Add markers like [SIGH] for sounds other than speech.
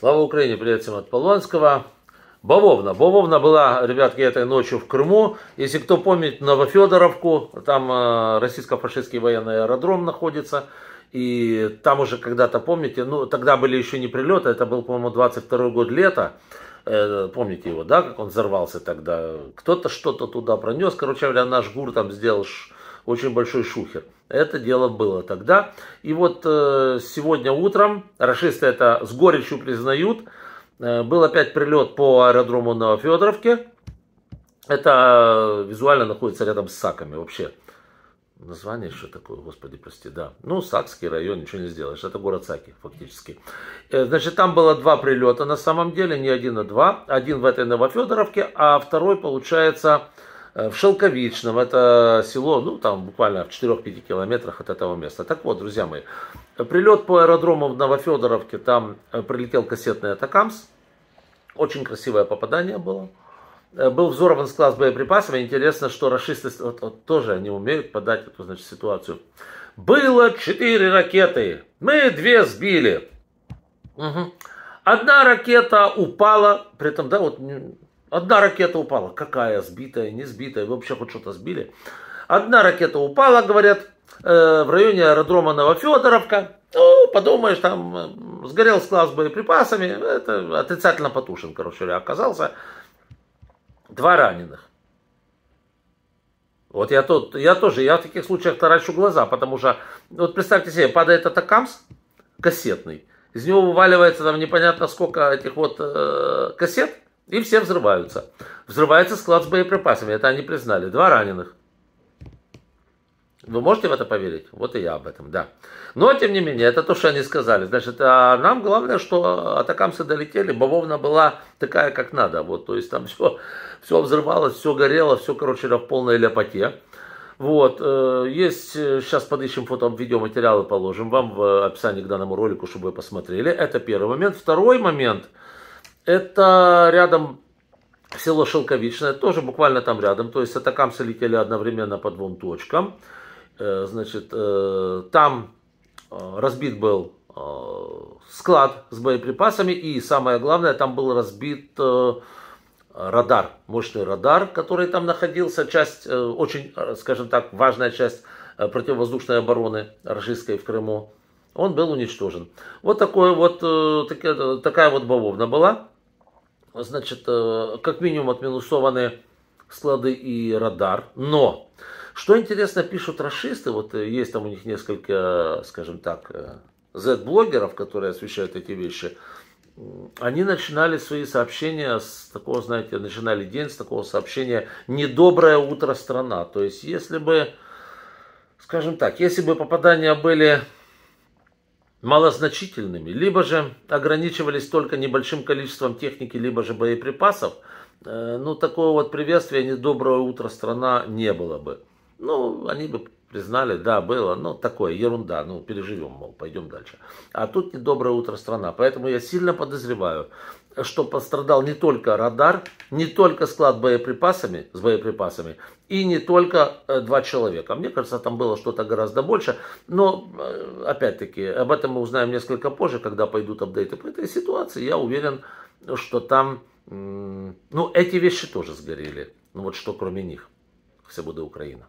Слава Украине, привет всем от Полонского. Бавовна. Бавовна была, ребятки, этой ночью в Крыму. Если кто помнит, Новофедоровку, там э, российско-фашистский военный аэродром находится. И там уже когда-то, помните, ну тогда были еще не прилеты, это был, по-моему, 22 год лета. Э, помните его, да, как он взорвался тогда? Кто-то что-то туда пронес. Короче говоря, наш ГУР там сделал ш очень большой шухер. Это дело было тогда. И вот э, сегодня утром, расисты это с горечью признают, э, был опять прилет по аэродрому Новофедоровке. Это э, визуально находится рядом с Саками вообще. Название еще такое, господи, прости, да. Ну, Сакский район, ничего не сделаешь. Это город Саки, фактически. Э, значит, там было два прилета на самом деле, не один, а два. Один в этой Новофедоровке, а второй, получается, Э, в Шелковичном, это село, ну, там буквально в 4-5 километрах от этого места. Так вот, друзья мои, прилет по аэродрому в Новофедоровке, там э, прилетел кассетный Атакамс, очень красивое попадание было. Э, был взорван склад с боеприпасами. Интересно, что расисты вот, вот, тоже они умеют подать эту значит, ситуацию. Было четыре ракеты. Мы две сбили. Угу. Одна ракета упала, при этом, да, вот Одна ракета упала. Какая? Сбитая, не сбитая? вообще хоть что-то сбили? Одна ракета упала, говорят, э, в районе аэродрома Новофедоровка. Ну, подумаешь, там э, сгорел склад с боеприпасами. Это отрицательно потушен, короче оказался. Два раненых. Вот я, тут, я тоже, я в таких случаях таращу глаза, потому что, вот представьте себе, падает атакамс кассетный, из него вываливается там непонятно сколько этих вот э, кассет, и все взрываются. Взрывается склад с боеприпасами, это они признали. Два раненых. Вы можете в это поверить? Вот и я об этом, да. Но, тем не менее, это то, что они сказали. Значит, а нам главное, что атакамцы долетели, бавовна была такая, как надо. Вот, то есть там все, [LAUGHS] все взрывалось, все горело, все, короче, в полной ляпоте. Вот, э, есть, сейчас э, подыщем фото, видеоматериалы положим вам в описании к данному ролику, чтобы вы посмотрели. Это первый момент. Второй момент – это рядом село Шелковичное, тоже буквально там рядом. То есть атакамсы летели одновременно по двум точкам. Э, значит, э, там э, разбит был склад с боеприпасами. И самое главное, там был разбит радар, мощный радар, который там находился. Часть, очень, скажем так, важная часть противовоздушной обороны Рожистской в Крыму. Он был уничтожен. Вот, такое вот, такая вот бавовна была значит, э, как минимум отминусованы склады и радар. Но, что интересно, пишут расисты, вот э, есть там у них несколько, скажем так, Z-блогеров, э, которые освещают эти вещи, они начинали свои сообщения с такого, знаете, начинали день с такого сообщения «Недоброе утро, страна». То есть, если бы, скажем так, если бы попадания были малозначительными, либо же ограничивались только небольшим количеством техники, либо же боеприпасов, э, ну, такого вот приветствия, недоброе утро страна не было бы. Ну, они бы Признали, да, было, но такое, ерунда, ну, переживем, мол, пойдем дальше. А тут недоброе утро страна. Поэтому я сильно подозреваю, что пострадал не только радар, не только склад боеприпасами, с боеприпасами, и не только э, два человека. Мне кажется, там было что-то гораздо больше. Но, э, опять-таки, об этом мы узнаем несколько позже, когда пойдут апдейты по этой ситуации. Я уверен, что там, ну, эти вещи тоже сгорели. Ну, вот что кроме них. Все будет Украина.